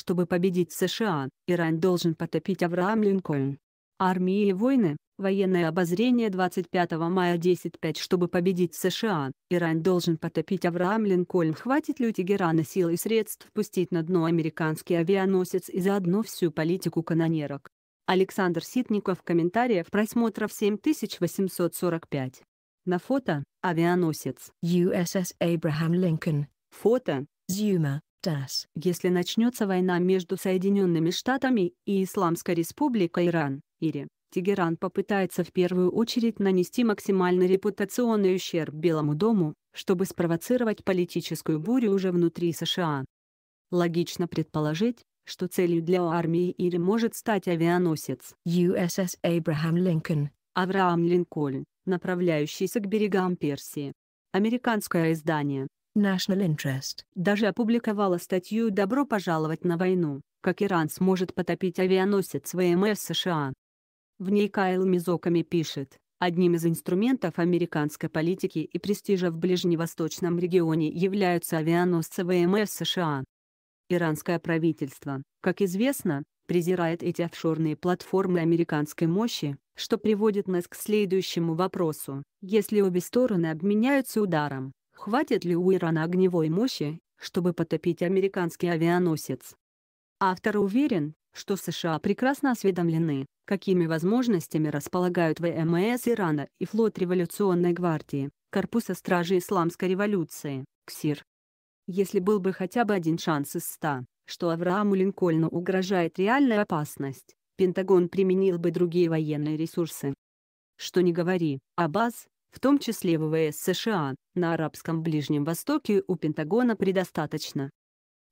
Чтобы победить США, Иран должен потопить Авраам Линкольн. Армии и войны, военное обозрение 25 мая 10.5 Чтобы победить США, Иран должен потопить Авраам Линкольн. Хватит ли у Тегерана сил и средств пустить на дно американский авианосец и заодно всю политику канонерок? Александр Ситников комментариев просмотров 7845. На фото – авианосец USS Abraham Lincoln. Фото – Зюма. ТАСС. Если начнется война между Соединенными Штатами и Исламской Республикой Иран, Ири, Тегеран попытается в первую очередь нанести максимальный репутационный ущерб Белому дому, чтобы спровоцировать политическую бурю уже внутри США. Логично предположить, что целью для армии Ири может стать авианосец USS Abraham Lincoln, Авраам Линкольн, направляющийся к берегам Персии. Американское издание National Interest даже опубликовала статью «Добро пожаловать на войну. Как Иран сможет потопить авианосец ВМС США». В ней Кайл Мизоками пишет, одним из инструментов американской политики и престижа в ближневосточном регионе являются авианосцы ВМС США. Иранское правительство, как известно, презирает эти офшорные платформы американской мощи, что приводит нас к следующему вопросу. Если обе стороны обменяются ударом, хватит ли у Ирана огневой мощи, чтобы потопить американский авианосец. Автор уверен, что США прекрасно осведомлены, какими возможностями располагают ВМС Ирана и флот революционной гвардии, корпуса стражи исламской революции, КСИР. Если был бы хотя бы один шанс из ста, что Аврааму Линкольну угрожает реальная опасность, Пентагон применил бы другие военные ресурсы. Что не говори, абаз в том числе ВВС США, на арабском Ближнем Востоке у Пентагона предостаточно.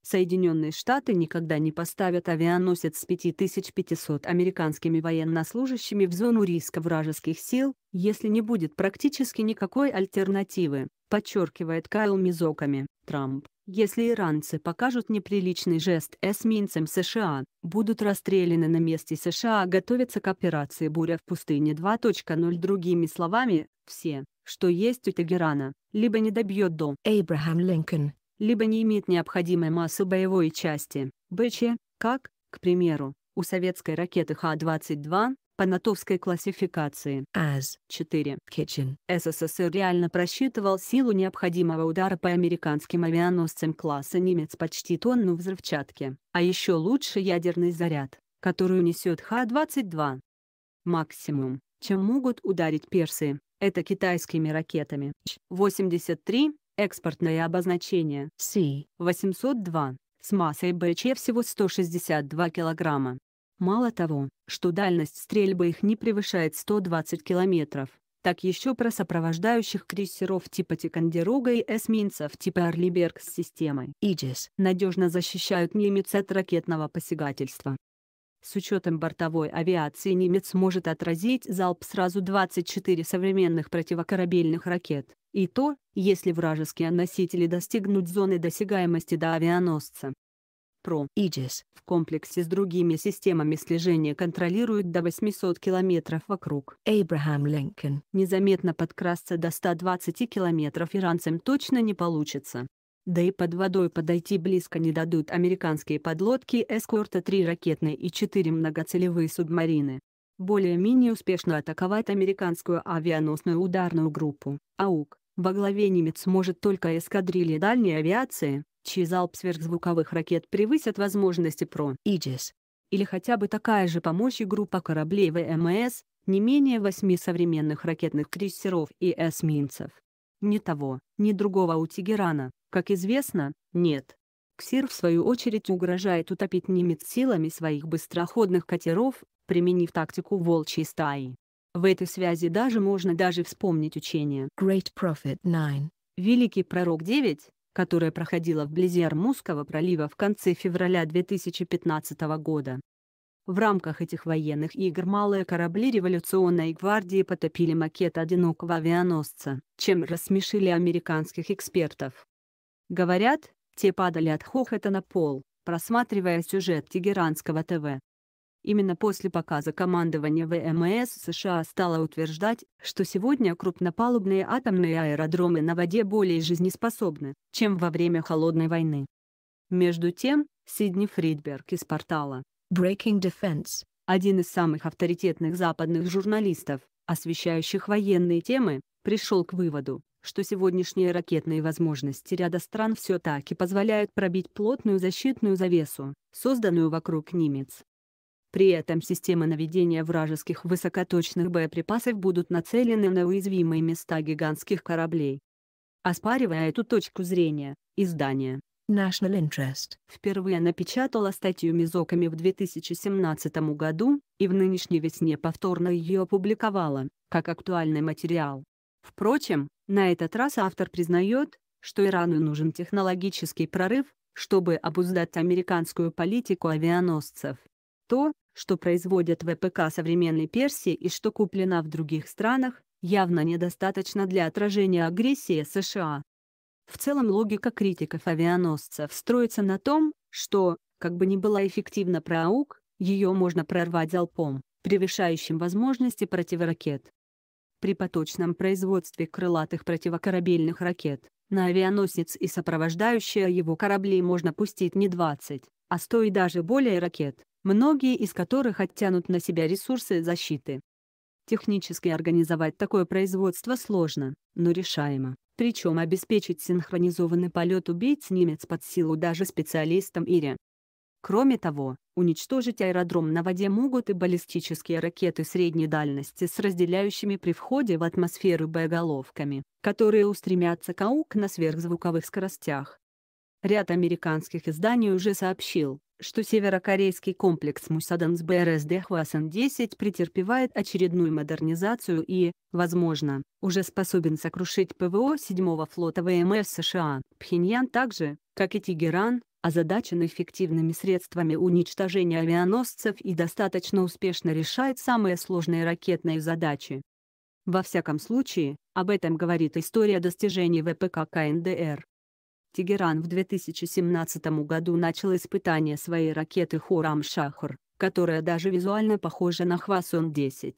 Соединенные Штаты никогда не поставят авианосец с 5500 американскими военнослужащими в зону риска вражеских сил, если не будет практически никакой альтернативы, подчеркивает Кайл Мизоками, Трамп. Если иранцы покажут неприличный жест эсминцам США, будут расстреляны на месте США готовятся к операции «Буря в пустыне 2.0» другими словами, все, что есть у Тегерана, либо не добьет до Эйбрахам Линкольн, либо не имеет необходимой массы боевой части, БЧ, как, к примеру, у советской ракеты Х-22, Панатовской классификации AS 4 Kitchen. СССР реально просчитывал силу необходимого удара по американским авианосцам класса «Немец» почти тонну взрывчатки, а еще лучше ядерный заряд, который несет Х-22. Максимум, чем могут ударить персы, это китайскими ракетами. 83 экспортное обозначение C802 с массой БЧ всего 162 килограмма. Мало того, что дальность стрельбы их не превышает 120 километров, так еще про сопровождающих крейсеров типа Тикандерога и эсминцев типа Орлиберг с системой «Иджис» надежно защищают немец от ракетного посягательства. С учетом бортовой авиации немец может отразить залп сразу 24 современных противокорабельных ракет, и то, если вражеские носители достигнут зоны досягаемости до авианосца. Pro-Aegis в комплексе с другими системами слежения контролируют до 800 километров вокруг. Абрахам Линкольн. Незаметно подкрасться до 120 километров иранцам точно не получится. Да и под водой подойти близко не дадут американские подлодки эскорта 3 ракетные и 4 многоцелевые субмарины. Более-менее успешно атаковать американскую авианосную ударную группу, АУК, во главе немец может только эскадрилья дальней авиации, Чьи залп сверхзвуковых ракет превысят возможности ПРО «Иджис» или хотя бы такая же помощь группа кораблей ВМС, не менее восьми современных ракетных крейсеров и эсминцев. Ни того, ни другого у Тегерана, как известно, нет. Ксир в свою очередь угрожает утопить немец силами своих быстроходных катеров, применив тактику волчьей стаи. В этой связи даже можно даже вспомнить учение Great Prophet 9, Великий Пророк 9, которая проходила вблизи Армузского пролива в конце февраля 2015 года. В рамках этих военных игр малые корабли революционной гвардии потопили макет одинокого авианосца, чем рассмешили американских экспертов. Говорят, те падали от хохота на пол, просматривая сюжет Тегеранского ТВ. Именно после показа командования ВМС США стало утверждать, что сегодня крупнопалубные атомные аэродромы на воде более жизнеспособны, чем во время Холодной войны. Между тем, Сидни Фридберг из портала Breaking Defense, один из самых авторитетных западных журналистов, освещающих военные темы, пришел к выводу, что сегодняшние ракетные возможности ряда стран все-таки позволяют пробить плотную защитную завесу, созданную вокруг Нимец. При этом системы наведения вражеских высокоточных боеприпасов будут нацелены на уязвимые места гигантских кораблей. Оспаривая эту точку зрения, издание National Interest впервые напечатало статью Мизоками в 2017 году и в нынешней весне повторно ее опубликовало как актуальный материал. Впрочем, на этот раз автор признает, что Ирану нужен технологический прорыв, чтобы обуздать американскую политику авианосцев. То, что производят ВПК современной Персии и что куплена в других странах, явно недостаточно для отражения агрессии США. В целом логика критиков авианосцев строится на том, что, как бы ни была эффективна ПРАУК, ее можно прорвать залпом, превышающим возможности противоракет. При поточном производстве крылатых противокорабельных ракет на авианосец и сопровождающие его корабли можно пустить не 20, а 100 и даже более ракет, многие из которых оттянут на себя ресурсы защиты. Технически организовать такое производство сложно, но решаемо. Причем обеспечить синхронизованный полет убийц немец под силу даже специалистам Ире. Кроме того, уничтожить аэродром на воде могут и баллистические ракеты средней дальности с разделяющими при входе в атмосферу боеголовками, которые устремятся к АУК на сверхзвуковых скоростях. Ряд американских изданий уже сообщил, что северокорейский комплекс Мусаданс БРСД Хвасан-10 претерпевает очередную модернизацию и, возможно, уже способен сокрушить ПВО 7-го флота ВМС США. Пхеньян также, как и Тегеран, озадачен эффективными средствами уничтожения авианосцев и достаточно успешно решает самые сложные ракетные задачи. Во всяком случае, об этом говорит история достижений ВПК КНДР. Тегеран в 2017 году начал испытание своей ракеты «Хурам-Шахр», которая даже визуально похожа на «Хвасон-10».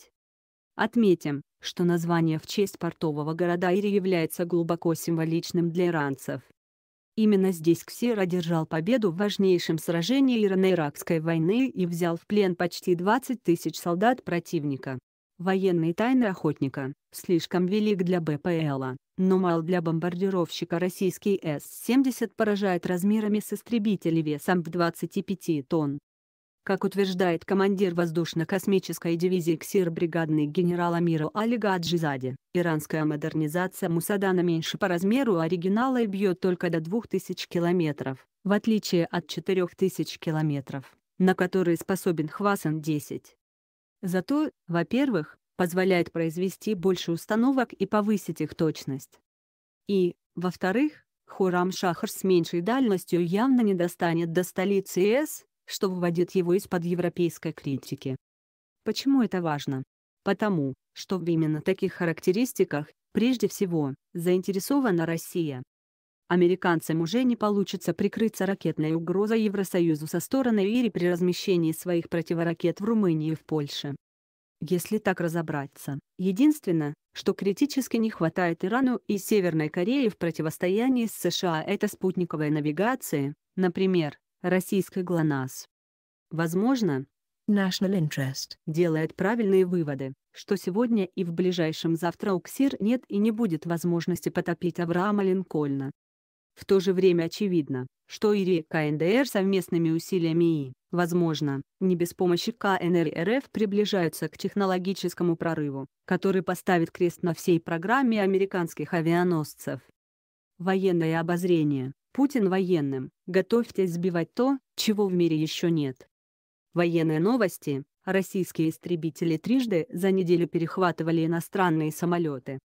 Отметим, что название в честь портового города Ири является глубоко символичным для иранцев. Именно здесь Ксир одержал победу в важнейшем сражении Ирано-Иракской войны и взял в плен почти 20 тысяч солдат противника. Военные тайны охотника, слишком велик для БПЛа, но мал для бомбардировщика российский С-70 поражает размерами с истребители весом в 25 тонн. Как утверждает командир воздушно-космической дивизии КСИР бригадный генерал Амиру Алигаджизаде, иранская модернизация Мусадана меньше по размеру а оригинала и бьет только до 2000 километров, в отличие от 4000 километров, на которые способен Хвасан-10. Зато, во-первых, позволяет произвести больше установок и повысить их точность. И, во-вторых, Хурам Шахар с меньшей дальностью явно не достанет до столицы С, что выводит его из-под европейской критики. Почему это важно? Потому, что в именно таких характеристиках, прежде всего, заинтересована Россия. Американцам уже не получится прикрыться ракетной угрозой Евросоюзу со стороны Ири при размещении своих противоракет в Румынии и в Польше если так разобраться. Единственное, что критически не хватает Ирану и Северной Корее в противостоянии с США это спутниковая навигация, например, российская ГЛОНАСС. Возможно, National Interest делает правильные выводы, что сегодня и в ближайшем завтра у КСИР нет и не будет возможности потопить Авраама Линкольна. В то же время очевидно, что ИРИ КНДР совместными усилиями и, возможно, не без помощи КНР РФ приближаются к технологическому прорыву, который поставит крест на всей программе американских авианосцев. Военное обозрение. Путин военным. Готовьтесь сбивать то, чего в мире еще нет. Военные новости. Российские истребители трижды за неделю перехватывали иностранные самолеты,